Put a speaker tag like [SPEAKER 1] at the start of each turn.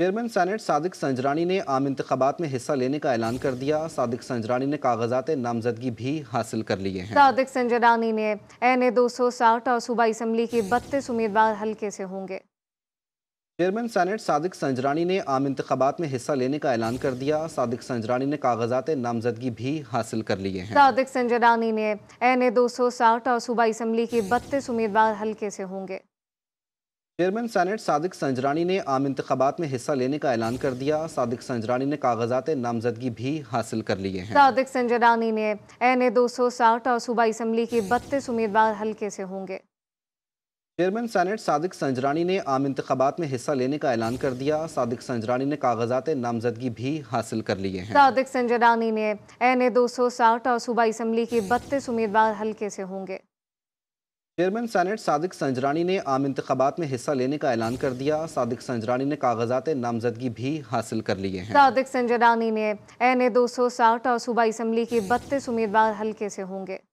[SPEAKER 1] chairman senate Sadiq Sanjrani ने आम इंतबात में हिस्सा लेने का ऐलान कर दिया सादिक संजरानी ने कागजात नामजदगी भी हासिल कर लिए हैं
[SPEAKER 2] सादिक संजरानी ने एन ए दो सौ साठ और सूबाई असम्बली के बत्तीस उम्मीदवार हल्के से होंगे
[SPEAKER 1] चेयरमैन सैनेट सादिक संजरानी ने आम इंतबात में हिस्सा लेने का ऐलान कर दिया सादिक संजरानी ने कागजात नामजदगी भी हासिल कर लिए हैं
[SPEAKER 2] सादिक संजरानी ने एन ए दो सौ साठ और सूबाई असम्बली के बत्तीस उम्मीदवार हल्के से होंगे
[SPEAKER 1] चेयरमैन सैनेट सादिक संजरानी ने आम इंतबात में हिस्सा लेने का ऐलान कर दिया सादिक संजरानी ने कागजात नामजदगी भी हासिल कर लिए हैं
[SPEAKER 2] सादिक संजरानी ने एन ए दो सौ साठ और सूबाई असम्बली के बत्तीस उम्मीदवार हल्के से होंगे
[SPEAKER 1] चेयरमैन सैनेट सादिक संजरानी ने आम इंतबात में हिस्सा लेने का ऐलान कर दिया सादिक संजरानी ने कागजात नामजदगी भी हासिल कर लिए हैं
[SPEAKER 2] सादिक संजरानी ने एन ए दो सौ साठ और सूबाई असम्बली के बत्तीस उम्मीदवार हल्के से होंगे
[SPEAKER 1] चेयरमैन सैनेट सादिक संजरानी ने आम इंतबात में हिस्सा लेने का ऐलान कर दिया सादिक संजरानी ने कागजात नामजदगी भी हासिल कर लिए हैं
[SPEAKER 2] सादिक संजरानी ने एन ए दो सौ साठ और सूबाई असम्बली के बत्तीस उम्मीदवार हल्के से होंगे